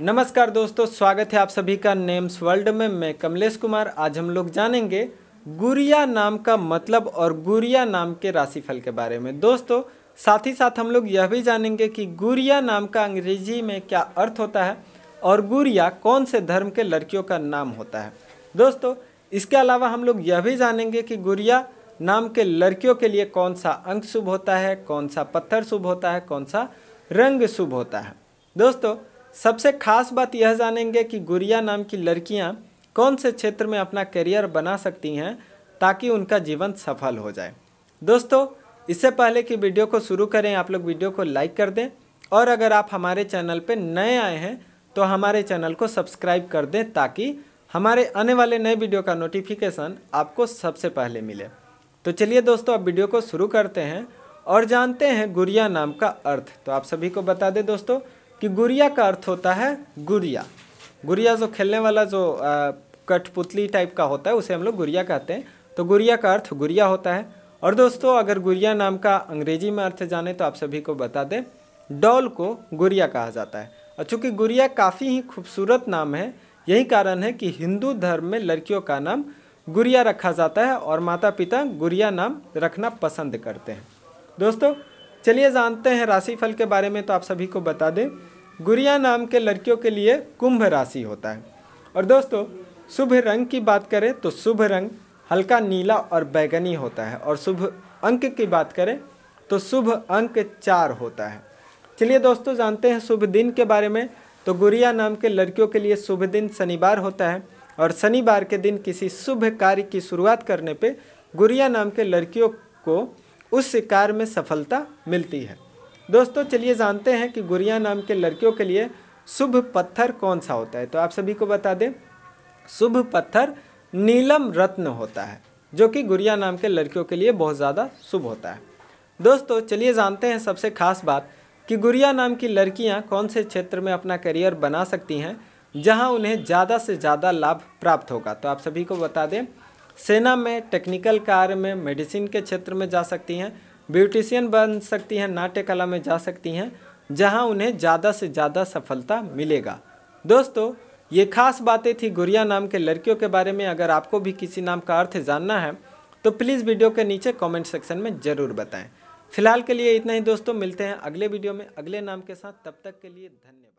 नमस्कार दोस्तों स्वागत है आप सभी का नेम्स वर्ल्ड में मैं कमलेश कुमार आज हम लोग जानेंगे गुरिया नाम का मतलब और गुरिया नाम के राशिफल के बारे में दोस्तों साथ ही साथ हम लोग यह भी जानेंगे कि गुरिया नाम का अंग्रेजी में क्या अर्थ होता है और गुरिया कौन से धर्म के लड़कियों का नाम होता है दोस्तों इसके अलावा हम लोग यह भी जानेंगे कि गुरिया नाम के लड़कियों के लिए कौन सा अंक शुभ होता है कौन सा पत्थर शुभ होता है कौन सा रंग शुभ होता है दोस्तों सबसे खास बात यह जानेंगे कि गुड़िया नाम की लड़कियां कौन से क्षेत्र में अपना करियर बना सकती हैं ताकि उनका जीवन सफल हो जाए दोस्तों इससे पहले कि वीडियो को शुरू करें आप लोग वीडियो को लाइक कर दें और अगर आप हमारे चैनल पर नए आए हैं तो हमारे चैनल को सब्सक्राइब कर दें ताकि हमारे आने वाले नए वीडियो का नोटिफिकेशन आपको सबसे पहले मिले तो चलिए दोस्तों अब वीडियो को शुरू करते हैं और जानते हैं गुड़िया नाम का अर्थ तो आप सभी को बता दें दोस्तों कि गुड़िया का अर्थ होता है गुड़िया गुड़िया जो खेलने वाला जो कठपुतली टाइप का होता है उसे हम लोग गुड़िया कहते हैं तो गुड़िया का अर्थ गुड़िया होता है और दोस्तों अगर गुड़िया नाम का अंग्रेजी में अर्थ जाने तो आप सभी को बता दें डॉल को गुड़िया कहा जाता है और चूँकि गुड़िया काफ़ी ही खूबसूरत नाम है यही कारण है कि हिंदू धर्म में लड़कियों का नाम गुड़िया रखा जाता है और माता पिता गुड़िया नाम रखना पसंद करते हैं दोस्तों चलिए जानते हैं राशिफल के बारे में तो आप सभी को बता दें गुड़िया नाम के लड़कियों के लिए कुंभ राशि होता है और दोस्तों शुभ रंग की बात करें तो शुभ रंग हल्का नीला और बैगनी होता है और शुभ अंक की बात करें तो शुभ अंक चार होता है चलिए दोस्तों जानते हैं शुभ दिन के बारे में तो गुड़िया नाम के लड़कियों के लिए शुभ दिन शनिवार होता है और शनिवार के दिन किसी शुभ कार्य की शुरुआत करने पर गुड़िया नाम के लड़कियों को उस शिकार में सफलता मिलती है दोस्तों चलिए जानते हैं कि गुड़िया नाम के लड़कियों के लिए शुभ पत्थर कौन सा होता है तो आप सभी को बता दें शुभ पत्थर नीलम रत्न होता है जो कि गुड़िया नाम के लड़कियों के लिए बहुत ज़्यादा शुभ होता है दोस्तों चलिए जानते हैं सबसे खास बात कि गुड़िया नाम की लड़कियां कौन से क्षेत्र में अपना करियर बना सकती हैं जहां उन्हें ज़्यादा से ज़्यादा लाभ प्राप्त होगा तो आप सभी को बता दें सेना में टेक्निकल कार्य में मेडिसिन के क्षेत्र में जा सकती हैं ब्यूटिशियन बन सकती हैं नाट्य कला में जा सकती हैं जहां उन्हें ज़्यादा से ज़्यादा सफलता मिलेगा दोस्तों ये खास बातें थी गुड़िया नाम के लड़कियों के बारे में अगर आपको भी किसी नाम का अर्थ जानना है तो प्लीज़ वीडियो के नीचे कॉमेंट सेक्शन में ज़रूर बताएँ फिलहाल के लिए इतना ही दोस्तों मिलते हैं अगले वीडियो में अगले नाम के साथ तब तक के लिए धन्यवाद